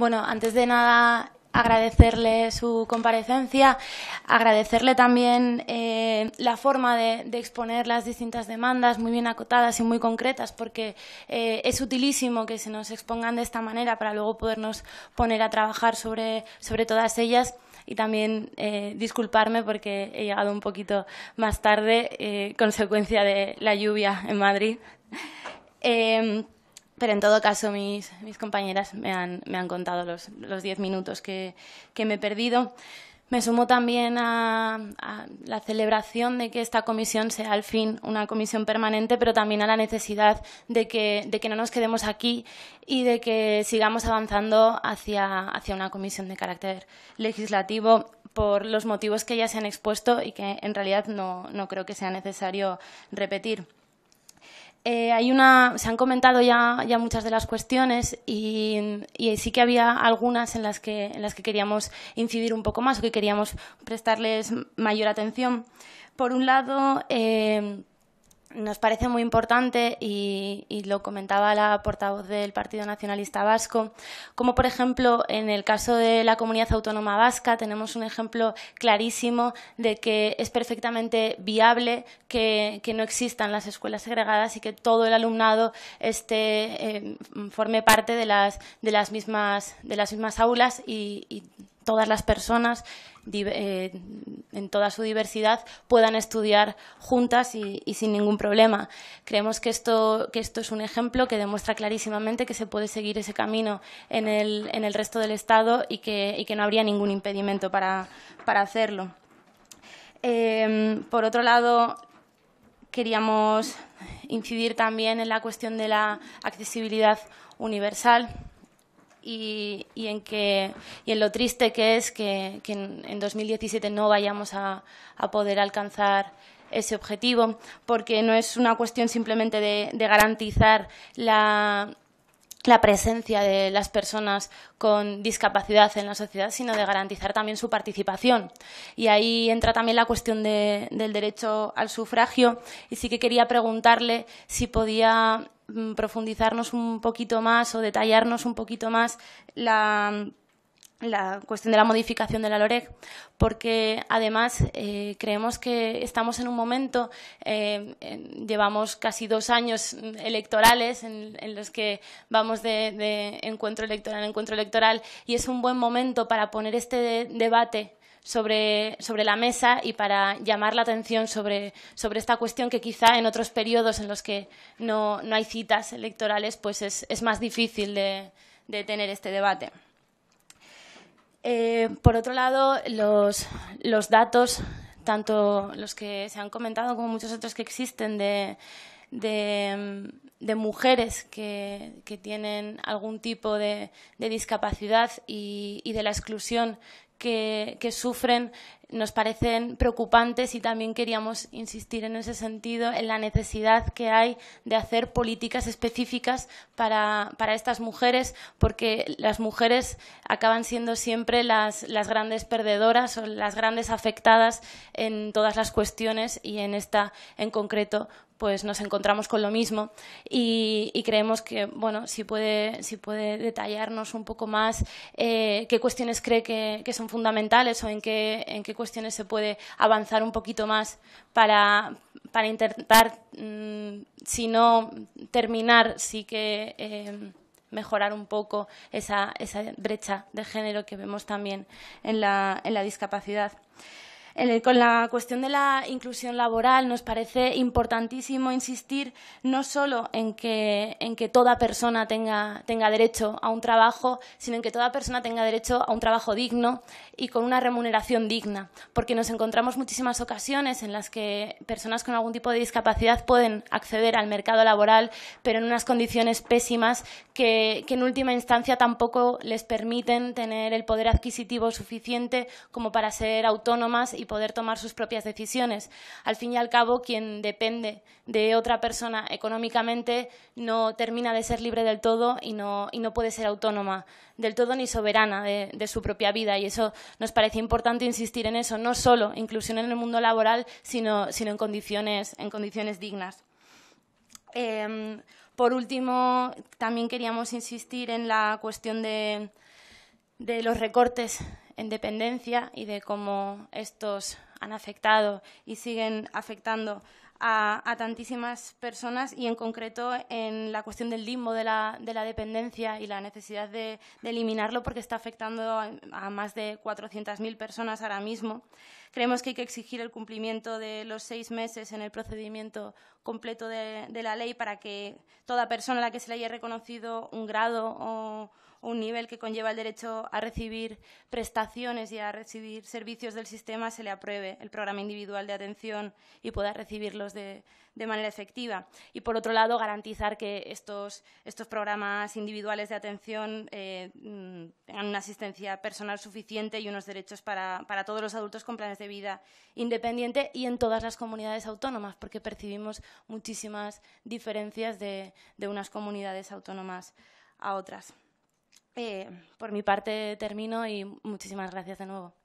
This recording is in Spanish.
Bueno, antes de nada, agradecerle su comparecencia, agradecerle también eh, la forma de, exponer las distintas demandas, muy bien acotadas y muy concretas, porque eh, es utilísimo que se nos expongan de esta manera para luego podernos poner a trabajar sobre, sobre todas ellas. Y también eh, disculparme porque he llegado un poquito más tarde, consecuencia de la lluvia en Madrid pero en todo caso mis, compañeras me han, contado los, diez minutos que, me he perdido. Me sumo también a, la celebración de que esta comisión sea al fin una comisión permanente, pero también a la necesidad de que, no nos quedemos aquí y de que sigamos avanzando hacia, una comisión de carácter legislativo por los motivos que ya se han expuesto y que en realidad no creo que sea necesario repetir. Eh, hay una, se han comentado ya, muchas de las cuestiones y, sí que había algunas en las que, en las que queríamos incidir un poco más o que queríamos prestarles mayor atención. Por un lado, eh, nos parece muy importante, y, lo comentaba la portavoz del Partido Nacionalista Vasco, como por ejemplo en el caso de la comunidad autónoma vasca tenemos un ejemplo clarísimo de que es perfectamente viable que, no existan las escuelas segregadas y que todo el alumnado esté, eh, forme parte de las, de las, mismas, aulas y todas las personas eh, en toda su diversidad puedan estudiar juntas y, sin ningún problema. Creemos que esto, que esto es un ejemplo que demuestra clarísimamente que se puede seguir ese camino en el, resto del Estado y que, que, no habría ningún impedimento para, hacerlo. Em, por otro lado, queríamos incidir también en la cuestión de la accesibilidad universal y, en, que, y lo triste que es que, en, en, 2017 no vayamos a, poder alcanzar ese objetivo, porque no es una cuestión simplemente de garantizar la, la presencia de las personas con discapacidad en la sociedad, sino de garantizar también su participación. Y ahí entra también la cuestión del derecho al sufragio. Y sí que quería preguntarle si podía mm, profundizarnos un poquito más o detallarnos un poquito más la la cuestión de la modificación de la LOREC, porque además eh, creemos que estamos en un momento, eh, llevamos casi dos años electorales en, los que vamos de, encuentro electoral a encuentro electoral, y es un buen momento para poner este debate sobre, la mesa y para llamar la atención sobre, esta cuestión que quizá en otros periodos en los que no, hay citas electorales pues es, más difícil de tener este debate. Eh, por otro lado, los, datos, tanto los que se han comentado como muchos otros que existen de, mujeres que, tienen algún tipo de, discapacidad y, de la exclusión que, que sufren nos parecen preocupantes y también queríamos insistir en ese sentido en la necesidad que hay de hacer políticas específicas para, para estas mujeres, porque las mujeres acaban siendo siempre las, las, grandes perdedoras o las grandes afectadas en todas las cuestiones y en esta en concreto pues nos encontramos con lo mismo y, creemos que, bueno, si puede, si puede detallarnos un poco más eh, qué cuestiones cree que, que, son fundamentales o en qué, en qué cuestiones se puede avanzar un poquito más para, intentar, mm, si no terminar, sí que eh, mejorar un poco esa, esa brecha de género que vemos también en la, en la discapacidad con la cuestión de la inclusión laboral nos parece importantísimo insistir no solo en que, en que toda persona tenga, tenga, derecho a un trabajo, sino en que toda persona tenga derecho a un trabajo digno y con una remuneración digna, porque nos encontramos muchísimas ocasiones en las que personas con algún tipo de discapacidad pueden acceder al mercado laboral, pero en unas condiciones pésimas que en última instancia tampoco les permiten tener el poder adquisitivo suficiente como para ser autónomas y poder tomar sus propias decisiones. Al fin y al cabo, quien depende de otra persona económicamente no termina de ser libre del todo y no, y no puede ser autónoma del todo ni soberana de, su propia vida. Y eso nos parece importante insistir en eso, no solo inclusión en el mundo laboral, sino, sino en, condiciones, en condiciones dignas. Em, por último, también queríamos insistir en la cuestión de, de los recortes en dependencia y de cómo estos han afectado y siguen afectando a, tantísimas personas y en concreto en la cuestión del limbo de la, dependencia y la necesidad de, eliminarlo porque está afectando a, más de 400.000 personas ahora mismo. Creemos que hay que exigir el cumplimiento de los seis meses en el procedimiento completo de, de la ley para que toda persona a la que se le haya reconocido un grado o un nivel que conlleva el derecho a recibir prestaciones y a recibir servicios del sistema, se le apruebe el programa individual de atención y pueda recibirlos de, manera efectiva. Y, por otro lado, garantizar que estos, programas individuales de atención eh, mm, tengan una asistencia personal suficiente y unos derechos para, todos los adultos con planes de vida independiente y en todas las comunidades autónomas, porque percibimos muchísimas diferencias de unas comunidades autónomas a otras. Eh, por mi parte termino y muchísimas gracias de nuevo.